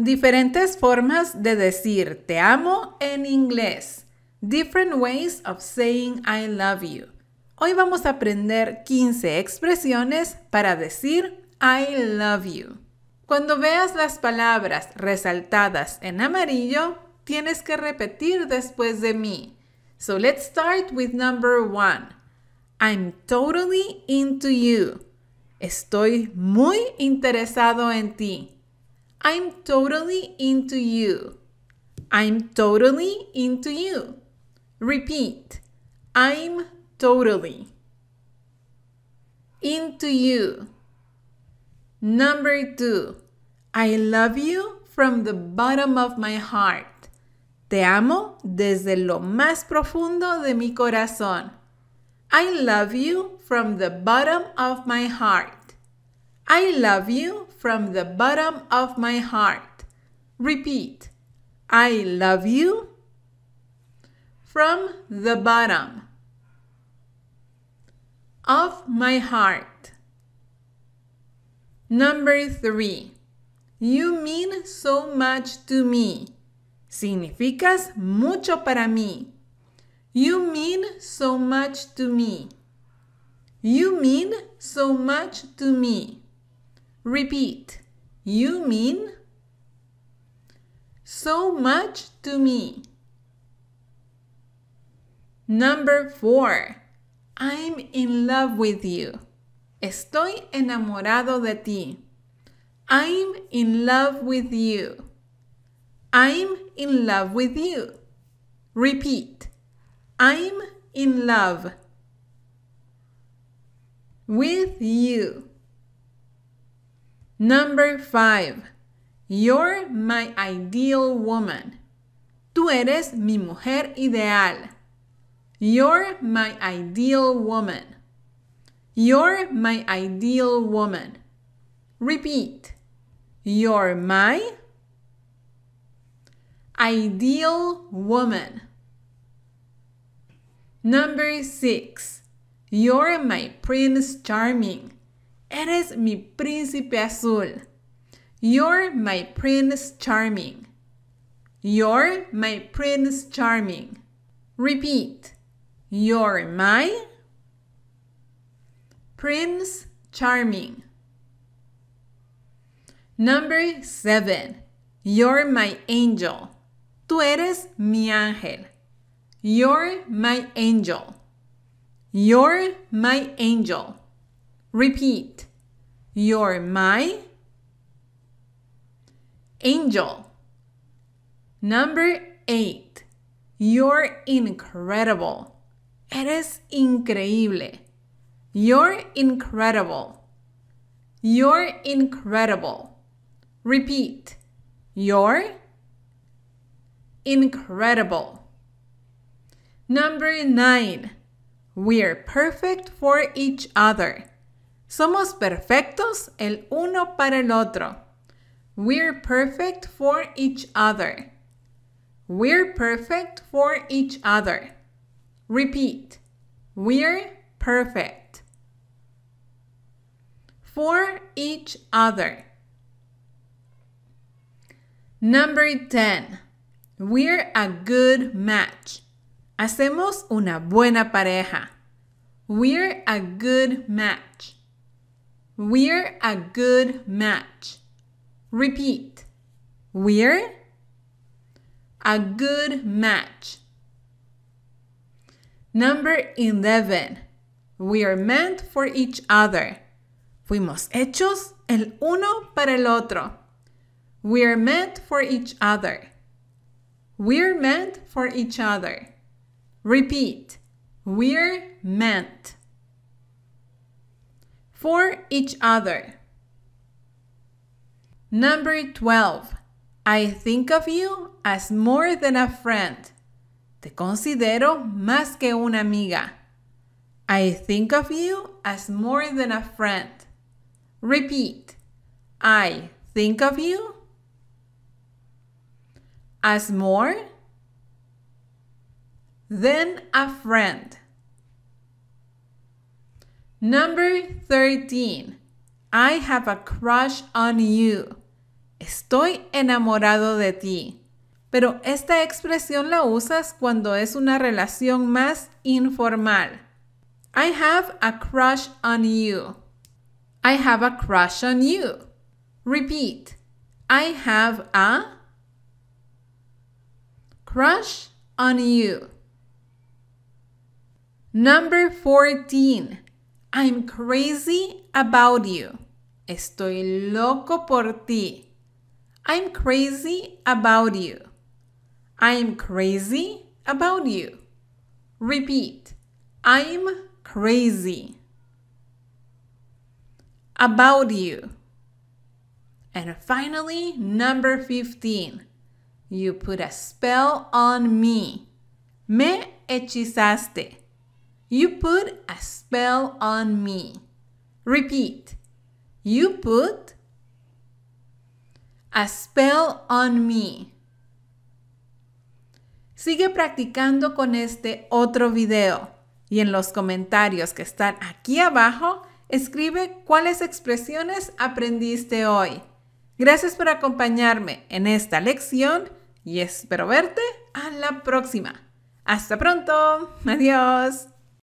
Diferentes formas de decir te amo en inglés. Different ways of saying I love you. Hoy vamos a aprender 15 expresiones para decir I love you. Cuando veas las palabras resaltadas en amarillo, tienes que repetir después de mí. So let's start with number one. I'm totally into you. Estoy muy interesado en ti. I'm totally into you. I'm totally into you. Repeat. I'm totally into you. Number two. I love you from the bottom of my heart. Te amo desde lo más profundo de mi corazón. I love you from the bottom of my heart. I love you from the bottom of my heart. Repeat. I love you from the bottom of my heart. Number three. You mean so much to me. Significas mucho para mí. You mean so much to me. You mean so much to me. Repeat. You mean so much to me. Number four. I'm in love with you. Estoy enamorado de ti. I'm in love with you. I'm in love with you. Repeat. I'm in love with you. Number five. You're my ideal woman. Tú eres mi mujer ideal. You're my ideal woman. You're my ideal woman. Repeat. You're my ideal woman. Number six. You're my prince charming. Eres mi príncipe azul. You're my prince charming. You're my prince charming. Repeat. You're my prince charming. Number seven. You're my angel. Tú eres mi ángel. You're my angel. You're my angel. Repeat. You're my angel. Number eight. You're incredible. Eres increíble. You're incredible. You're incredible. Repeat. You're incredible. Number nine. We're perfect for each other. Somos perfectos el uno para el otro. We're perfect for each other. We're perfect for each other. Repeat. We're perfect. For each other. Number 10. We're a good match. Hacemos una buena pareja. We're a good match. We're a good match. Repeat. We're a good match. Number 11. We are meant for each other. Fuimos hechos el uno para el otro. We are meant for each other. We're meant for each other. Repeat. We're meant for each other. Number 12. I think of you as more than a friend. Te considero más que una amiga. I think of you as more than a friend. Repeat. I think of you as more than a friend. Number 13. I have a crush on you. Estoy enamorado de ti. Pero esta expresión la usas cuando es una relación más informal. I have a crush on you. I have a crush on you. Repeat. I have a crush on you. Number 14. I'm crazy about you. Estoy loco por ti. I'm crazy about you. I'm crazy about you. Repeat. I'm crazy about you. And finally, number 15. You put a spell on me. Me hechizaste. You put a spell on me. Repeat. You put a spell on me. Sigue practicando con este otro video y en los comentarios que están aquí abajo, escribe cuáles expresiones aprendiste hoy. Gracias por acompañarme en esta lección y espero verte a la próxima. Hasta pronto. Adiós.